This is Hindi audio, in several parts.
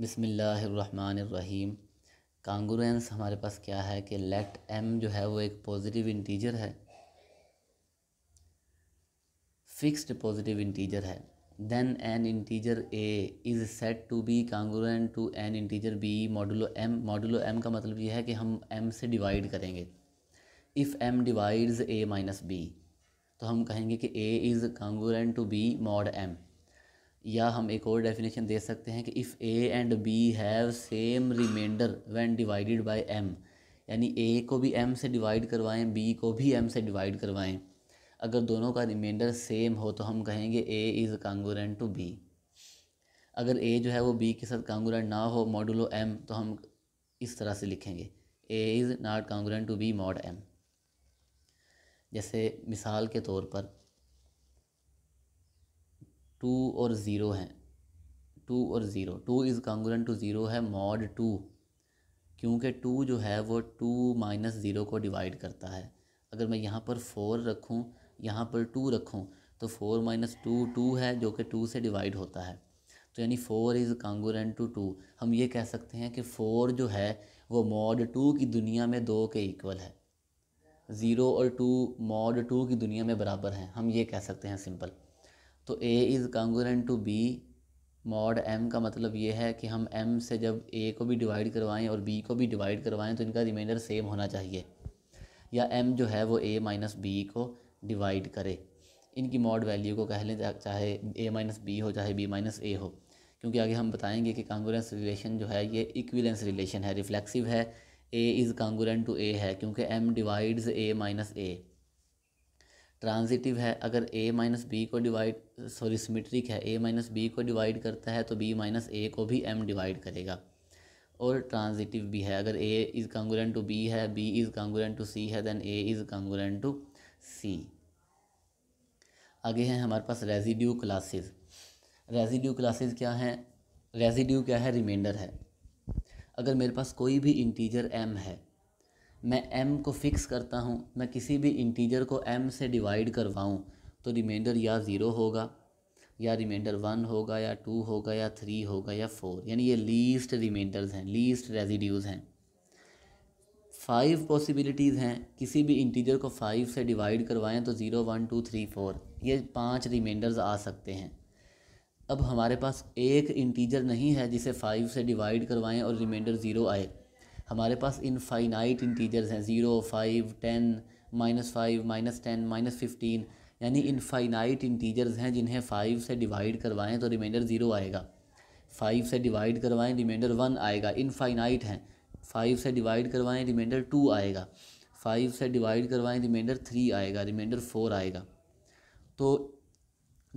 बिसमीम कांग्रेंस हमारे पास क्या है कि लेट एम जो है वो एक पॉजिटिव इंटीजर है फिक्स्ड पॉजिटिव इंटीजर है then an integer a is set to be congruent to an integer b modulo m modulo m का मतलब ये है कि हम एम से डिवाइड करेंगे if m divides a minus b तो हम कहेंगे कि a is congruent to b mod m या हम एक और डेफिनेशन दे सकते हैं कि if a and b have same remainder when divided by m यानी ए को भी एम से डिवाइड करवाएं बी को भी एम से डिवाइड करवाएं अगर दोनों का रिमाइंडर सेम हो तो हम कहेंगे a is congruent to b अगर ए जो है वो बी के साथ कांगोरेंट ना हो मॉडुलो एम तो हम इस तरह से लिखेंगे a is not congruent to b mod m जैसे मिसाल के तौर पर टू और ज़ीरो हैं टू और zero two is congruent to zero है मॉड टू क्योंकि टू जो है वो टू माइनस ज़ीरो को डिवाइड करता है अगर मैं यहाँ पर फोर रखूँ यहाँ पर टू रखूँ तो फोर माइनस टू टू है जो कि टू से डिवाइड होता है तो यानी four is congruent to two हम ये कह सकते हैं कि फ़ोर जो है वो मॉड टू की दुनिया में दो के इक्वल है ज़ीरो और टू मॉड टू की दुनिया में बराबर हैं हम ये कह सकते हैं सिंपल तो a is congruent to b mod m का मतलब ये है कि हम एम से जब ए को भी डिवाइड करवाएं और बी को भी डिवाइड करवाएं तो इनका रिमाइंडर सेम होना चाहिए या एम जो है वो ए माइनस बी को डिवाइड करे इनकी मॉड वैल्यू को कह लें चाहे ए माइनस बी हो चाहे बी माइनस ए हो क्योंकि आगे हम बताएंगे कि कांगोरेंस रिलेशन जो है ये इक्विलेंस रिलेशन है रिफ्लेक्सिव है ए इज़ कांगोरेंट टू ए है क्योंकि m divides a minus a transitive है अगर ए माइनस बी को डिवाइड सॉरी सिमेट्रिक है ए माइनस बी को डिवाइड करता है तो बी माइनस ए को भी एम डिवाइड करेगा और ट्रांजिटिव भी है अगर a is congruent to b है b is congruent to c है then a is congruent to c आगे हैं हमारे पास रेजिड्यू क्लासेस रेजिड्यू क्लासेस क्या हैं रेजिड्यू क्या है रिमाइंडर है अगर मेरे पास कोई भी इंटीजर एम है मैं m को फिक्स करता हूँ मैं किसी भी इंटीजर को m से डिवाइड करवाऊँ तो रिमाइंडर या ज़ीरो होगा या रिमाइंडर वन होगा या टू होगा या थ्री होगा या फोर यानी ये लीस्ट रिमाइंडर्स हैं लीस्ट रेजिड्यूज़ हैं फाइव पॉसिबिलिटीज़ हैं किसी भी इंटीजर को फाइव से डिवाइड करवाएं तो zero one two three four ये पांच रिमाइंडर्स आ सकते हैं अब हमारे पास एक इंटीजर नहीं है जिसे फाइव से डिवाइड करवाएं और रिमाइंडर ज़ीरो आए हमारे पास इनफाइनाइट इंटीजर्स हैं zero five ten minus five minus ten minus fifteen यानी इनफाइनाइट इंटीजर्स हैं जिन्हें फ़ाइव से डिवाइड करवाएं तो रिमाइंडर ज़ीरो आएगा फ़ाइव से डिवाइड करवाएं रिमाइंडर वन आएगा इनफाइनाइट हैं फ़ाइव से डिवाइड करवाएं रिमाइंडर टू आएगा फ़ाइव से डिवाइड करवाएं रिमाइंडर थ्री आएगा रिमाइंडर फोर आएगा तो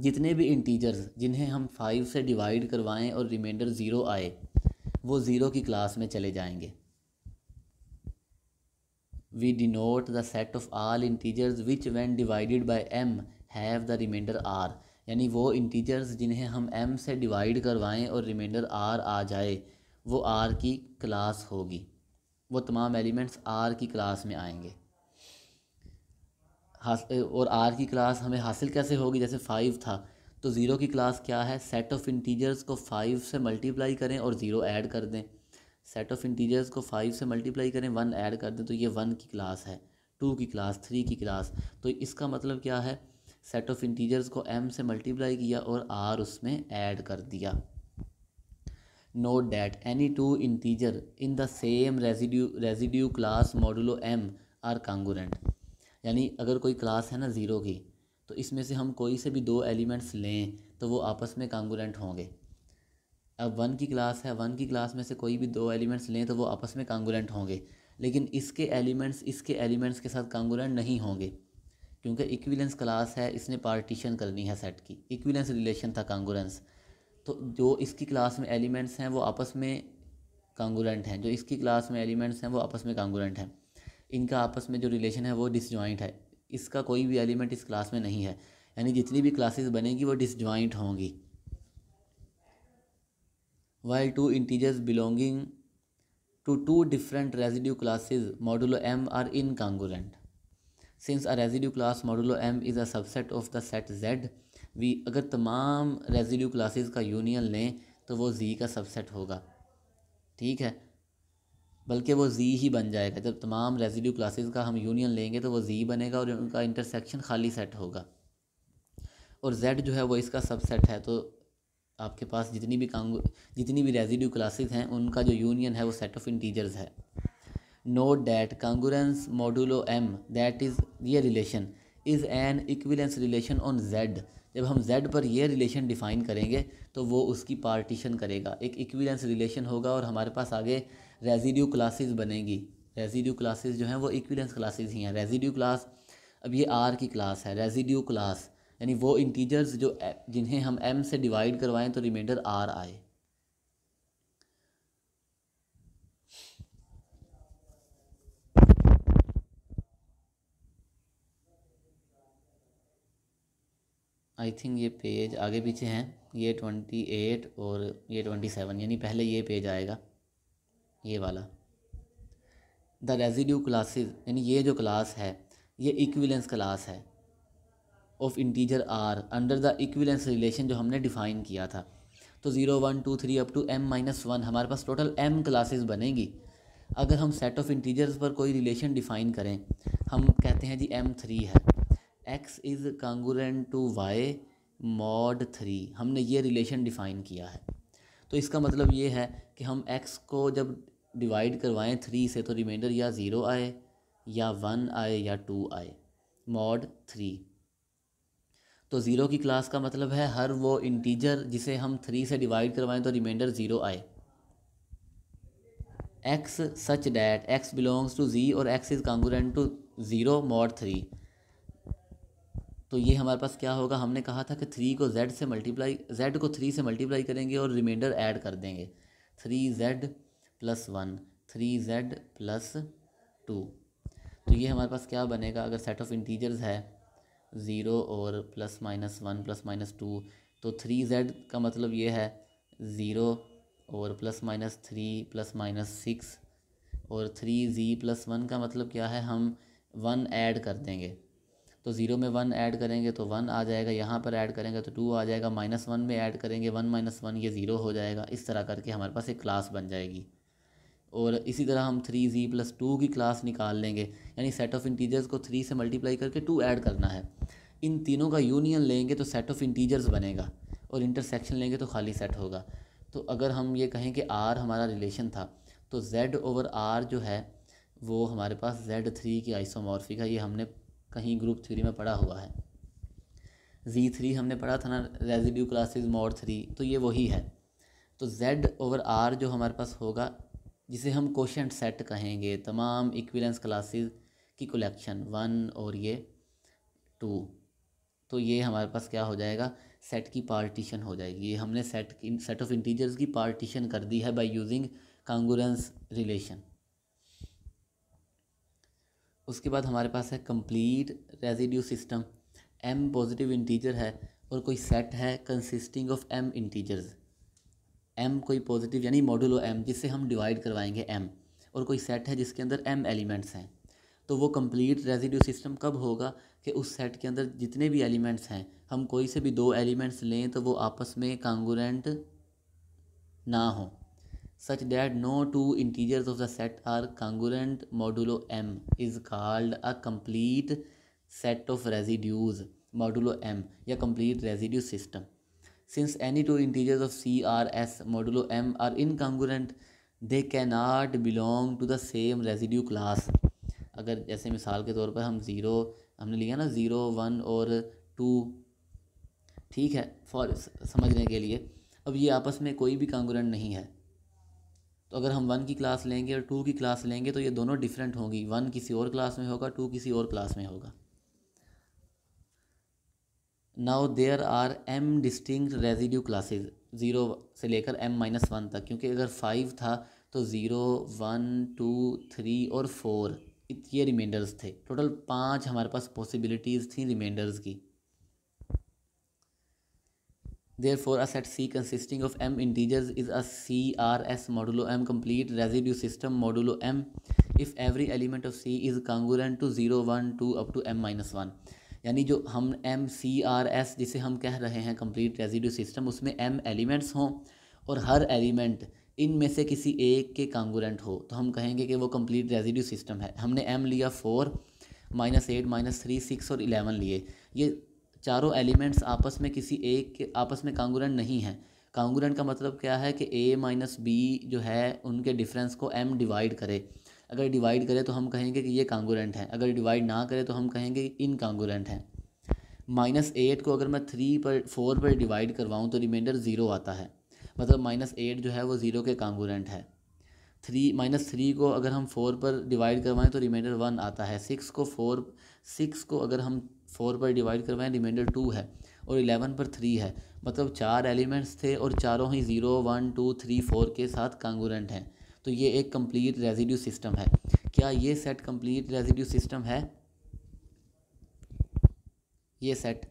जितने भी इंटीजर्स जिन्हें हम फाइव से डिवाइड करवाएं और रिमाइंडर ज़ीरो आए वो ज़ीरो की क्लास में चले जाएंगे we denote the set of all integers which when divided by m have the remainder r यानी वो इंटीजर्स जिन्हें हम m से डिवाइड करवाएं और रिमाइंडर r आ जाए वो r की क्लास होगी वो तमाम एलिमेंट्स r की क्लास में आएंगे और r की क्लास हमें हासिल कैसे होगी जैसे फाइव था तो ज़ीरो की क्लास क्या है सेट ऑफ़ इंटीजर्स को फाइव से मल्टीप्लाई करें और ज़ीरो ऐड कर दें सेट ऑफ इंटीजर्स को फाइव से मल्टीप्लाई करें वन ऐड कर दें तो ये वन की क्लास है टू की क्लास थ्री की क्लास तो इसका मतलब क्या है सेट ऑफ इंटीजर्स को एम से मल्टीप्लाई किया और आर उसमें ऐड कर दिया note that any two integer in the same residue residue class modulo m are congruent यानी अगर कोई क्लास है ना ज़ीरो की तो इसमें से हम कोई से भी दो एलिमेंट्स लें तो वो आपस में कांगोरेंट होंगे अब वन की क्लास है वन की क्लास में से कोई भी दो एलिमेंट्स लें तो वो आपस में कांगुलेंट होंगे लेकिन इसके एलिमेंट्स इसके एलिमेंट्स के साथ कांगुलेंट नहीं होंगे क्योंकि इक्विलेंस क्लास है इसने पार्टीशन करनी है सेट की इक्विलेंस रिलेशन था कांगुलेंस तो जो इसकी क्लास में एलिमेंट्स हैं वो आपस में कांगुलेंट हैं जो इसकी क्लास में एलिमेंट्स हैं वो आपस में कांगुलेंट हैं इनका आपस में जो रिलेशन है वो डिसजॉइंट है इसका कोई भी एलिमेंट इस क्लास में नहीं है यानी जितनी भी क्लासेस बनेगी वो डिसजॉइंट होंगी while two integers belonging to two different residue classes modulo m are incongruent. Since a residue class modulo m is a subset of the set z, we अगर तमाम residue classes का union लें तो वो z का subset होगा ठीक है बल्कि वो z ही बन जाएगा जब तमाम रेजिड्यू क्लासेस का हम यूनियन लेंगे तो वो z बनेगा और उनका इंटरसेक्शन खाली सेट होगा और z जो है वो इसका सबसेट है तो आपके पास जितनी भी कांग जितनी भी रेजिड्यू क्लासेस हैं उनका जो यूनियन है वो सेट ऑफ इंटीजर्स है note that congruence modulo m that is ये relation is an equivalence relation on Z जब हम जेड पर ये रिलेशन डिफाइन करेंगे तो वो उसकी पार्टीशन करेगा एक इक्विलेंस रिलेशन होगा और हमारे पास आगे रेजिड्यू क्लासेस बनेगी रेजिड्यू क्लासेस जो हैं वो इक्विलेंस क्लासेस ही हैं रेजिड्यू क्लास अब ये आर की क्लास है रेजिड्यू क्लास यानी वो इंटीजर्स जो जिन्हें हम एम से डिवाइड करवाएं तो रिमाइंडर आर आए आई थिंक ये पेज आगे पीछे हैं ये ट्वेंटी एट और ये ट्वेंटी सेवन यानी पहले ये पेज आएगा ये वाला द रेजिड्यू क्लासेस यानी ये जो क्लास है ये इक्विलेंस क्लास है of integer r under the equivalence relation जो हमने डिफाइन किया था तो zero one two three up to m minus one हमारे पास टोटल एम क्लासेस बनेंगी अगर हम सेट ऑफ इंटीजर्स पर कोई रिलेशन डिफाइन करें हम कहते हैं जी एम थ्री है x is congruent to y mod three हमने ये रिलेशन डिफ़ाइन किया है तो इसका मतलब ये है कि हम एक्स को जब डिवाइड करवाएं थ्री से तो रिमाइंडर या ज़ीरो आए या वन आए या टू आए मॉड थ्री तो ज़ीरो की क्लास का मतलब है हर वो इंटीजर जिसे हम थ्री से डिवाइड करवाएं तो रिमाइंडर ज़ीरो आए x such that x belongs to G और x is congruent to zero mod three तो ये हमारे पास क्या होगा हमने कहा था कि थ्री को जेड से मल्टीप्लाई जेड को थ्री से मल्टीप्लाई करेंगे और रिमाइंडर ऐड कर देंगे three Z plus one three Z plus two तो ये हमारे पास क्या बनेगा अगर सेट ऑफ़ इंटीजर्स है ज़ीरो और plus minus one plus minus two तो थ्री जेड का मतलब ये है ज़ीरो और plus minus three plus minus six और थ्री जी प्लस वन का मतलब क्या है हम वन ऐड कर देंगे तो ज़ीरो में वन ऐड करेंगे तो वन आ जाएगा यहाँ पर ऐड करेंगे तो टू आ जाएगा माइनस वन में ऐड करेंगे वन माइनस वन ये ज़ीरो हो जाएगा इस तरह करके हमारे पास एक क्लास बन जाएगी और इसी तरह हम थ्री जी प्लस टू की क्लास निकाल लेंगे यानी सेट ऑफ इंटीजर्स को थ्री से मल्टीप्लाई करके टू ऐड करना है इन तीनों का यूनियन लेंगे तो सेट ऑफ इंटीजर्स बनेगा और इंटरसेक्शन लेंगे तो खाली सेट होगा तो अगर हम ये कहें कि आर हमारा रिलेशन था तो जेड ओवर आर जो है वो हमारे पास जेड थ्री की आइसोमॉर्फी है ये हमने कहीं ग्रुप थ्री में पढ़ा हुआ है जी थ्री हमने पढ़ा था ना रेजिड्यू क्लासेस मॉड थ्री तो ये वही है तो जेड ओवर आर जो हमारे पास होगा जिसे हम क्वेश्चन सेट कहेंगे तमाम इक्विलेंस क्लासेस की कलेक्शन वन और ये टू तो ये हमारे पास क्या हो जाएगा सेट की पार्टीशन हो जाएगी ये हमने सेट की सेट ऑफ इंटीजर्स की पार्टीशन कर दी है बाय यूजिंग कांगुरेंस रिलेशन उसके बाद हमारे पास है complete residue system m positive integer है और कोई सेट है consisting of m integers m कोई पॉजिटिव यानी मॉडुलो एम जिससे हम डिवाइड करवाएंगे एम और कोई सेट है जिसके अंदर एम एलिमेंट्स हैं तो वो कंप्लीट रेजिड्यू सिस्टम कब होगा कि उस सेट के अंदर जितने भी एलिमेंट्स हैं हम कोई से भी दो एलिमेंट्स लें तो वो आपस में कांगोरेंट ना हो such that no two integers of the set are congruent modulo m is called a complete set of residues modulo m या complete residue system since any two integers of C R S modulo m are incongruent they cannot belong to the same residue class अगर जैसे मिसाल के तौर पर हम जीरो हमने लिया ना ज़ीरो वन और टू ठीक है फॉर समझने के लिए अब ये आपस में कोई भी कांगुरेंट नहीं है तो अगर हम वन की क्लास लेंगे और टू की क्लास लेंगे तो ये दोनों डिफरेंट होंगी वन किसी और क्लास में होगा टू किसी और क्लास में होगा now there are m distinct residue classes zero से लेकर एम माइनस वन तक क्योंकि अगर फाइव था तो ज़ीरो वन टू थ्री और फोर ये रिमाइंडर्स थे टोटल पांच हमारे पास पॉसिबिलिटीज थी रिमाइंडर्स की therefore a set C consisting of m integers is a C R S modulo m complete residue system modulo m if every element of C is congruent to zero one two up to m minus one यानी जो हम एम सी आर एस जिसे हम कह रहे हैं कंप्लीट रेजिड्यू सिस्टम उसमें एम एलिमेंट्स हों और हर एलिमेंट इन में से किसी एक के कांगुलेंट हो तो हम कहेंगे कि वो कंप्लीट रेजिड्यू सिस्टम है हमने एम लिया four minus eight minus three six और इलेवन लिए ये चारों एलिमेंट्स आपस में किसी एक के आपस में कांगुलेंट नहीं हैं कांगुलेंट का मतलब क्या है कि ए माइनस बी जो है उनके डिफरेंस को एम डिवाइड करे अगर डिवाइड करे तो हम कहेंगे कि ये कांगुलेंट हैं अगर डिवाइड ना करे तो हम कहेंगे कि इनकांगुलेंट हैं माइनस एट को अगर मैं थ्री पर फोर पर डिवाइड करवाऊँ तो रिमाइंडर ज़ीरो आता है मतलब माइनस एट जो है वो ज़ीरो के कांगूरेंट है थ्री माइनस थ्री को अगर हम फोर पर डिवाइड करवाएं तो रिमाइंडर वन आता है सिक्स को फोर सिक्स को अगर हम फोर पर डिवाइड करवाएं रिमाइंडर टू है और इलेवन पर थ्री है मतलब चार एलिमेंट्स थे और चारों ही zero one two three four के साथ कांगोरेंट हैं तो ये एक कम्प्लीट रेजिड्यू सिस्टम है क्या ये सेट कम्प्लीट रेजिड्यू सिस्टम है ये set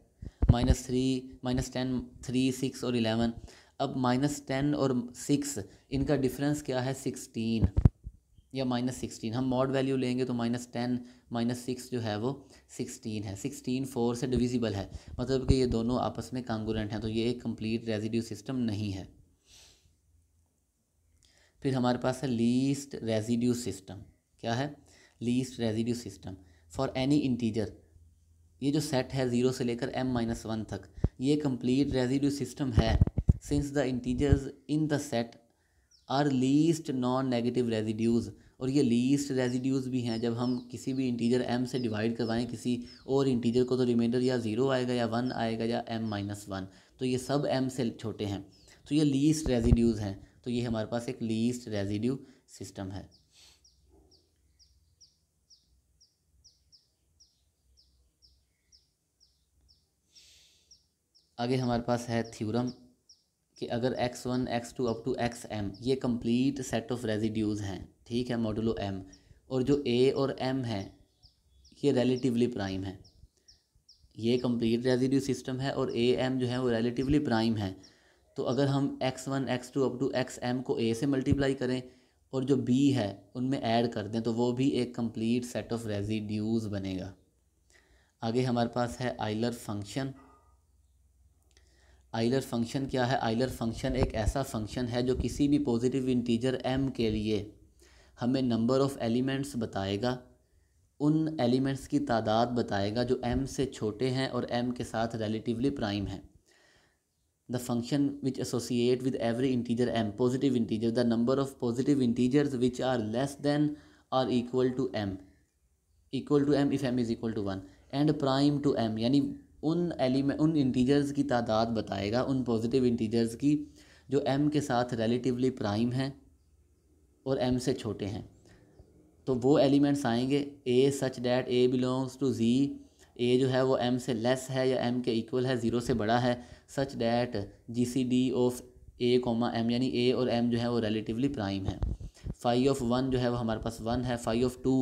minus three minus ten three six और इलेवन अब माइनस टेन और सिक्स इनका डिफरेंस क्या है सिक्सटीन या माइनस सिक्सटीन हम मॉड वैल्यू लेंगे तो माइनस टेन माइनस सिक्स जो है वो सिक्सटीन है सिक्सटीन फोर से डिविजिबल है मतलब कि ये दोनों आपस में कांगोरेंट हैं तो ये एक कंप्लीट रेजिड्यू सिस्टम नहीं है फिर हमारे पास है लीस्ट रेजिड्यू सिस्टम क्या है least residue system for any integer ये जो सेट है ज़ीरो से लेकर एम माइनस वन तक ये कंप्लीट रेजिड्यू सिस्टम है since the integers in the set are least non negative residues और ये लीस्ट रेजिड्यूज भी हैं जब हम किसी भी इंटीजर एम से डिवाइड करवाएं किसी और इंटीजर को तो रिमाइंडर या ज़ीरो आएगा या वन आएगा या एम माइनस वन तो ये सब एम से छोटे हैं तो ये लीस्ट रेजिड्यूज़ हैं तो ये हमारे पास एक लीस्ट रेजिड्यू सिस्टम है आगे हमारे पास है थ्योरम कि अगर x one x two up to x m ये कंप्लीट सेट ऑफ रेजिड्यूज़ हैं ठीक है मॉडुलो एम और जो ए और एम है ये रिलेटिवली प्राइम है ये कंप्लीट रेजिड्यू सिस्टम है और ए एम जो है वो रिलेटिवली प्राइम है तो अगर हम x one x two up to x m को ए से मल्टीप्लाई करें और जो बी है उनमें ऐड कर दें तो वो भी एक कंप्लीट सेट ऑफ रेजिड्यूज़ बनेगा आगे हमारे पास है आइलर फंक्शन आइलर फंक्शन क्या है आइलर फंक्शन एक ऐसा फंक्शन है जो किसी भी पॉजिटिव इंटीजर एम के लिए हमें नंबर ऑफ़ एलिमेंट्स बताएगा उन एलिमेंट्स की तादाद बताएगा जो एम से छोटे हैं और एम के साथ रिलेटिवली प्राइम हैं the function which associate with every integer m positive integer the number of positive integers which are less than or equal to m equal to m if m is equal to one and prime to m यानी उन एलिमेंट उन इंटीजर्स की तादाद बताएगा उन पॉजिटिव इंटीजर्स की जो एम के साथ रिलेटिवली प्राइम हैं और एम से छोटे हैं तो वो एलिमेंट्स आएंगे a such that a belongs to g a जो है वो एम से लेस है या एम के इक्वल है ज़ीरो से बड़ा है such that G C D of a comma m यानी ए और एम जो है वो रिलेटिवली प्राइम है फाइव ऑफ वन जो है वो हमारे पास वन है फाइव ऑफ टू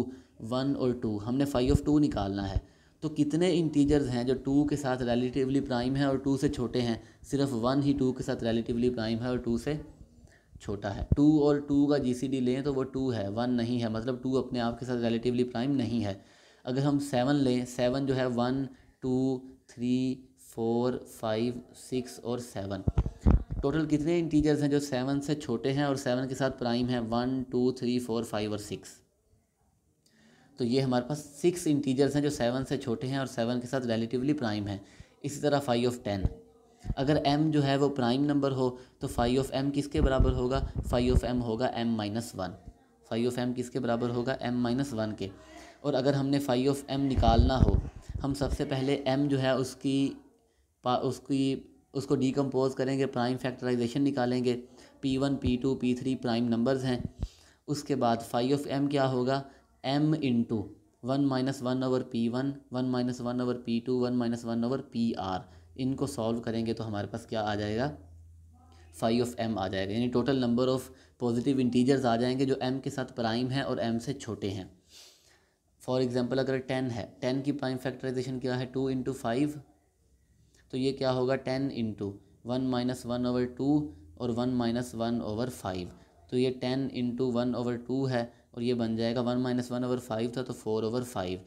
वन और टू हमने फाइव ऑफ टू निकालना है तो कितने इंटीजर्स हैं जो टू के साथ रिलेटिवली प्राइम है और टू से छोटे हैं सिर्फ वन ही टू के साथ रिलेटिवली प्राइम है और टू से छोटा है टू और टू का जी सी डी लें तो वो टू है वन नहीं है मतलब टू अपने आप के साथ रिलेटिवली प्राइम नहीं है अगर हम सेवन लें सेवन जो है one two three four five six और सेवन टोटल कितने इंटीजर्स हैं जो सेवन से छोटे हैं और सेवन के साथ प्राइम है one two three four five और सिक्स तो ये हमारे पास सिक्स इंटीजर्स हैं जो सेवन से छोटे हैं और सेवन के साथ रिलेटिवली प्राइम हैं इसी तरह फाइव ऑफ टेन अगर एम जो है वो प्राइम नंबर हो तो फाइव ऑफ एम किसके बराबर होगा फाइव ऑफ एम होगा m minus one phi of m किसके बराबर होगा एम माइनस वन के और अगर हमने फाइव ऑफ एम निकालना हो हम सबसे पहले एम जो है उसकी उसकी उसको डिकम्पोज करेंगे प्राइम फैक्टराइजेशन निकालेंगे p one p two p three prime numbers हैं उसके बाद फाइव ऑफ एम क्या होगा m into one minus one over p one one minus one over p two one minus one over p r इनको सॉल्व करेंगे तो हमारे पास क्या आ जाएगा फाइव ऑफ एम आ जाएगा यानी total number of positive integers आ जाएंगे जो एम के साथ प्राइम हैं और एम से छोटे हैं फॉर एग्ज़ाम्पल अगर टेन है टेन की प्राइम फैक्टराइजेशन क्या है टू इंटू फाइव तो ये क्या होगा ten into one minus one over two और one minus one over five तो ये ten into one over two है और ये बन जाएगा one minus one over five था तो four over five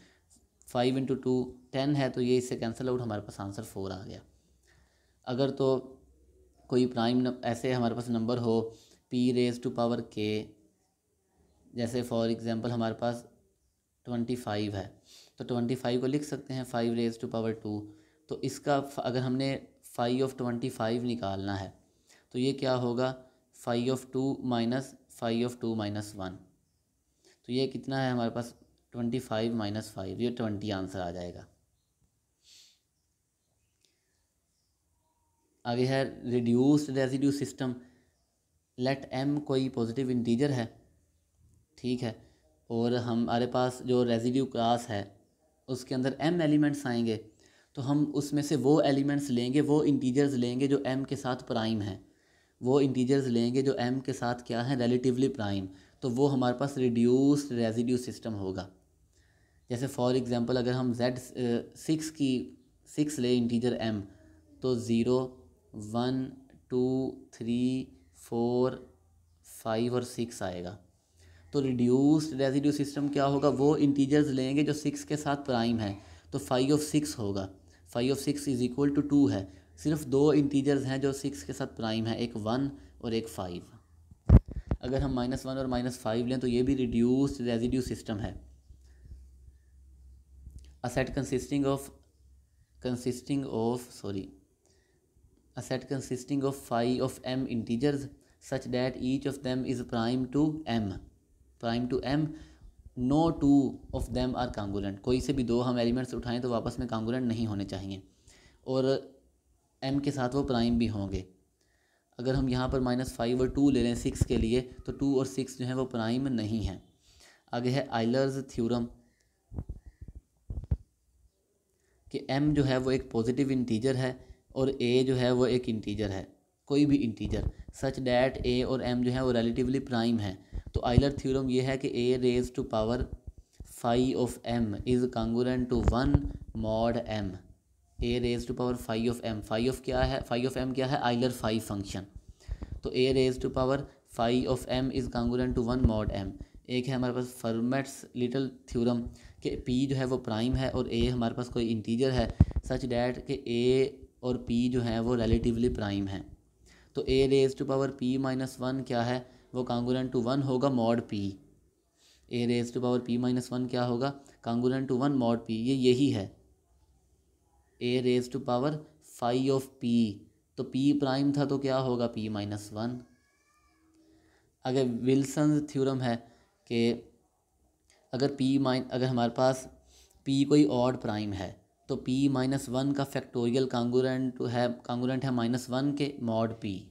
five into two ten है तो ये इससे कैंसिल आउट हमारे पास आंसर फोर आ गया अगर तो कोई प्राइम ऐसे हमारे पास नंबर हो पी रेज टू पावर के जैसे फॉर एग्ज़ाम्पल हमारे पास ट्वेंटी फाइव है तो ट्वेंटी फाइव को लिख सकते हैं five raise to power two तो इसका अगर हमने फाइव ऑफ ट्वेंटी फाइव निकालना है तो ये क्या होगा five of two minus five of two minus one तो ये कितना है हमारे पास ट्वेंटी फाइव माइनस फाइव ये ट्वेंटी आंसर आ जाएगा आगे है reduced residue system let m कोई पॉजिटिव इंटीजर है ठीक है और हमारे पास जो रेजिड्यू क्लास है उसके अंदर एम एलिमेंट्स आएंगे तो हम उसमें से वो एलिमेंट्स लेंगे वो इंटीजर्स लेंगे जो एम के साथ प्राइम हैं वो इंटीजर्स लेंगे जो एम के साथ क्या है रिलेटिवली प्राइम तो वो हमारे पास रिड्यूस्ड रेजिड्यू सिस्टम होगा जैसे फॉर एग्जांपल अगर हम जेड सिक्स की सिक्स ले इंटीजर एम तो zero one two three four five और सिक्स आएगा तो रिड्यूस्ड रेजिड्यू सिस्टम क्या होगा वो इंटीजर्स लेंगे जो सिक्स के साथ प्राइम है तो फाइव ऑफ सिक्स होगा five of six is equal to two है सिर्फ दो इंटीजर्स हैं जो सिक्स के साथ प्राइम है एक वन और एक फ़ाइव अगर हम माइनस वन और माइनस फाइव लें तो ये भी रिड्यूस्ड रेजिड्यू सिस्टम है a set consisting of consisting of sorry a set consisting of phi of m integers such that each of them is prime to m prime to m no two of them are congruent कोई से भी दो हम एलिमेंट्स उठाएं तो वापस में कॉन्गोलेंट नहीं होने चाहिए और एम के साथ वो प्राइम भी होंगे अगर हम यहाँ पर माइनस फाइव और टू ले लें सिक्स के लिए तो टू और सिक्स जो है वो प्राइम नहीं है आगे है आइलर्स थ्योरम कि एम जो है वो एक पॉजिटिव इंटीजर है और ए जो है वो एक इंटीजर है कोई भी इंटीजर सच डैट ए और एम जो है वो रिलेटिवली प्राइम है तो आइलर थ्योरम ये है कि a raise to power phi of m is congruent to one mod m a raise to power phi of m phi of क्या है फाइव ऑफ एम क्या है आइलर फाइव फंक्शन तो a raise to power phi of m is congruent to one mod m एक है हमारे पास फर्मेट्स लिटल थ्योरम कि पी जो है वो प्राइम है और ए हमारे पास कोई इंटीजर है सच डैट कि ए और पी जो है वो रिलेटिवली प्राइम है तो a raise to power p minus one क्या है वो कांगुलन टू वन होगा mod p a raise to power p minus one क्या होगा congruent to one mod p ये यही है a raise to power phi of p तो पी प्राइम था तो क्या होगा पी माइनस वन अगर विल्सन थ्योरम है कि अगर पी माइन अगर हमारे पास पी कोई ऑड प्राइम है तो पी माइनस वन का फैक्टोरियल कांगोरेंट है कांगोरेंट है माइनस वन के मॉड पी